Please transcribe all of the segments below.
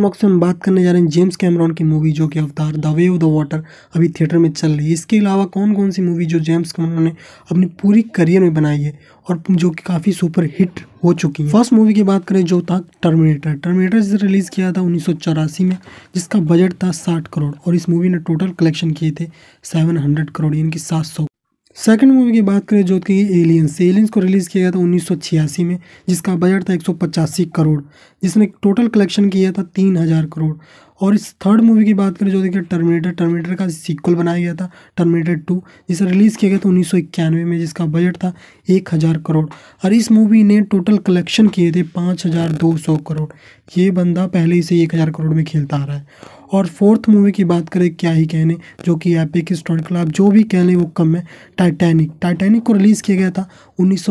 मौके से हम बात करने जा रहे हैं जेम्स कैमरॉन की मूवी जो कि Avatar the way of the water अभी थिएटर में चल रही है इसके अलावा कौन कौन सी मूवी जो जेम्स कैमरॉन ने अपनी पूरी करियर में बनाई है और जो कि काफ़ी सुपर हिट हो चुकी है फर्स्ट मूवी की बात करें जो था टर्मिनेटर टर्मिनेटर जिसे रिलीज़ किया था उन्नीस में जिसका बजट था साठ करोड़ और इस मूवी ने टोटल कलेक्शन किए थे सेवन करोड़ यानी कि सात सेकंड मूवी की बात करें जो कि एलियंस एलियंस को रिलीज़ किया गया था उन्नीस में जिसका बजट था एक करोड़ जिसने टोटल कलेक्शन किया था तीन हज़ार करोड़ और इस थर्ड मूवी की बात करें जो देखिए टर्मिनेटर टर्मिनेटर का सीक्वल बनाया गया था टर्मिनेटर टू जिसे रिलीज़ किया गया था उन्नीस में जिसका बजट था एक हज़ार करोड़ और इस मूवी ने टोटल कलेक्शन किए थे पाँच हज़ार दो सौ करोड़ ये बंदा पहले ही से एक हज़ार करोड़ में खेलता आ रहा है और फोर्थ मूवी की बात करें क्या ही कहने जो कि एपिक हिस्टोरिकल आप जो भी कह लें वो कम है टाइटैनिक टाइटैनिक को रिलीज़ किया गया था उन्नीस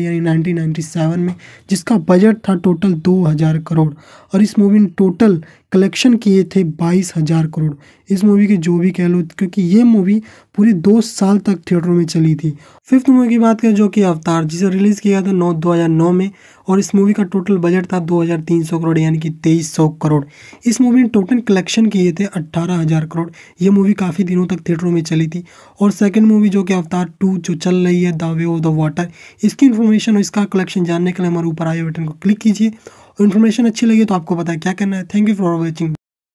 यानी सेवन में जिसका बजट था टोटल हज़ार करोड़ और इस मूवी ने टोटल कलेक्शन किए थे बाईस हज़ार करोड़ इस मूवी के जो भी कह लो क्योंकि ये मूवी पूरे दो साल तक थिएटरों में चली थी फिफ्थ मूवी की बात करें जो कि अवतार जिसे रिलीज़ किया था नौ दो हज़ार नौ में और इस मूवी का टोटल बजट था दो हज़ार तीन सौ करोड़ यानी कि तेईस सौ करोड़ इस मूवी ने टोटल कलेक्शन किए थे अट्ठारह हज़ार करोड़ ये मूवी काफ़ी दिनों तक थिएटरों में चली थी और सेकेंड मूवी जो कि अवतार टू जो चल रही है the way of the water इसकी इन्फॉर्मेशन और इसका कलेक्शन जानने के लिए हमारे ऊपर आए बटन को क्लिक कीजिए इन्फॉर्मेशन अच्छी लगी तो आपको पता है क्या करना है थैंक यू फॉर वॉचिंग